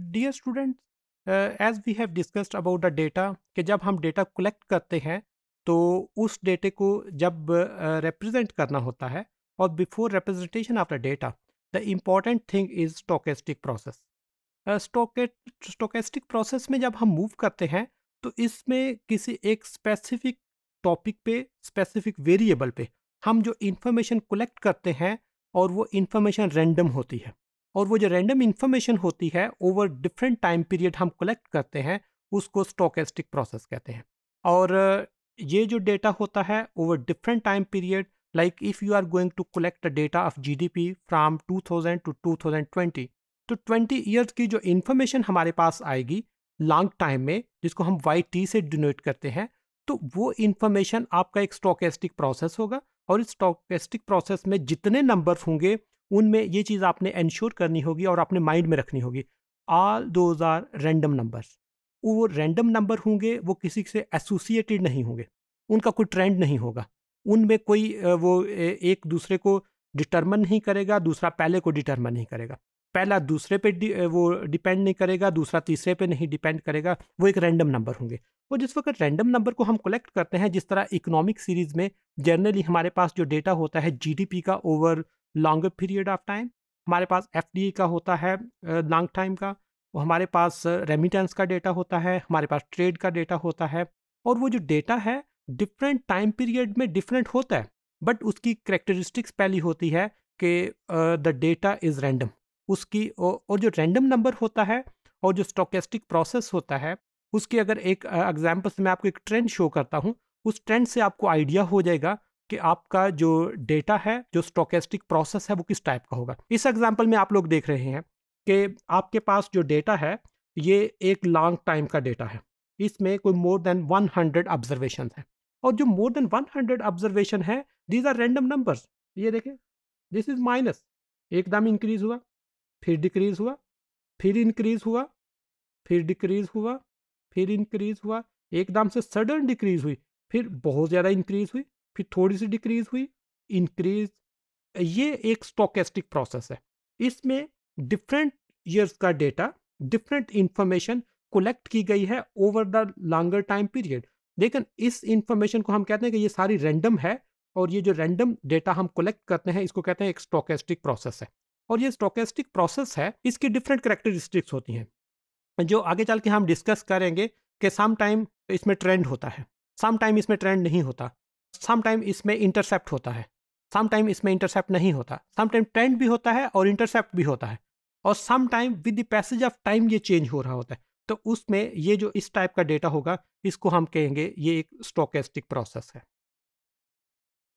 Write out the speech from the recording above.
dear student as we have discussed about the data कि जब हम डेटा कलेक्ट करते हैं तो उस डेटे को जब रिप्रेजेंट uh, करना होता है और before representation of the data the important thing is stochastic process stochastic process में जब हम मूव करते हैं तो इसमें किसी एक स्पेसिफिक टॉपिक पे स्पेसिफिक वेरिएबल पे हम जो इन्फॉर्मेशन कलेक्ट करते हैं और वो इन्फॉर्मेशन रैंडम होती है और वो जो रैंडम इन्फॉर्मेशन होती है ओवर डिफरेंट टाइम पीरियड हम कलेक्ट करते हैं उसको स्टोकेस्टिक प्रोसेस कहते हैं और ये जो डेटा होता है over different time period like if you are going to collect data of GDP from 2000 to 2020 तो 20 इयर्स की जो इन्फॉर्मेशन हमारे पास आएगी लॉन्ग टाइम में जिसको हम वाई टी से डिनोट करते हैं तो वो इन्फॉर्मेशन आपका एक स्टोकेस्टिक प्रोसेस होगा और इस स्टोकेस्टिक प्रोसेस में जितने नंबर्स होंगे उनमें ये चीज़ आपने इंश्योर करनी होगी और अपने माइंड में रखनी होगी all those are random numbers वो रैंडम नंबर होंगे वो किसी से एसोसिएटेड नहीं होंगे उनका कोई ट्रेंड नहीं होगा उनमें कोई वो एक दूसरे को डिटर्मन नहीं करेगा दूसरा पहले को डिटर्मन नहीं करेगा पहला दूसरे पे वो डिपेंड नहीं करेगा दूसरा तीसरे पे नहीं डिपेंड करेगा वो एक रैंडम नंबर होंगे और जिस वक्त रैंडम नंबर को हम कलेक्ट करते हैं जिस तरह इकोनॉमिक सीरीज़ में जनरली हमारे पास जो डेटा होता है जीडीपी का over longer period of time हमारे पास एफ का होता है लॉन्ग टाइम का हमारे पास रेमिटेंस का डेटा होता है हमारे पास ट्रेड का डेटा होता है और वो जो डेटा है डिफरेंट टाइम पीरियड में डिफरेंट होता है बट उसकी करेक्टरिस्टिक्स पहली होती है कि द डेटा इज़ रैंडम उसकी और जो रैंडम नंबर होता है और जो स्टोकेस्टिक प्रोसेस होता है उसकी अगर एक एग्जाम्पल से मैं आपको एक ट्रेंड शो करता हूँ उस ट्रेंड से आपको आइडिया हो जाएगा कि आपका जो डेटा है जो स्टोकेस्टिक प्रोसेस है वो किस टाइप का होगा इस एग्जाम्पल में आप लोग देख रहे हैं कि आपके पास जो डेटा है ये एक लॉन्ग टाइम का डेटा है इसमें कोई मोर देन 100 हंड्रेड ऑब्जर्वेशन है और जो मोर देन 100 हंड्रेड ऑब्जर्वेशन है दीज आर रेंडम नंबर्स ये देखें दिस इज माइनस एकदम इंक्रीज हुआ फिर डिक्रीज हुआ फिर इंक्रीज हुआ फिर डिक्रीज हुआ फिर इंक्रीज हुआ एकदम से सडन डिक्रीज हुई फिर बहुत ज़्यादा इंक्रीज हुई फिर थोड़ी सी डिक्रीज हुई इंक्रीज ये एक स्टोकेस्टिक प्रोसेस है इसमें डिफरेंट ईयर्स का डेटा डिफरेंट इंफॉर्मेशन कलेक्ट की गई है over the longer time period लेकिन इस इंफॉर्मेशन को हम कहते हैं कि ये सारी रैंडम है और ये जो रैंडम डेटा हम कलेक्ट करते हैं इसको कहते हैं एक स्टोकेस्टिक प्रोसेस है और ये स्टोकेस्टिक प्रोसेस है इसकी डिफरेंट करेक्टरिस्टिक्स होती हैं जो आगे चल के हम डिस्कस करेंगे कि सम टाइम इसमें ट्रेंड होता है सम टाइम इसमें ट्रेंड नहीं होता समटाइम इसमें इंटरसेप्ट होता है समटाइम इसमें इंटरसेप्ट नहीं होता समटाइम ट्रेंड भी होता है और इंटरसेप्ट भी होता है और sometime with the passage of time ये चेंज हो रहा होता है तो उसमें ये जो इस टाइप का डेटा होगा इसको हम कहेंगे ये एक स्टोकेस्टिक प्रोसेस है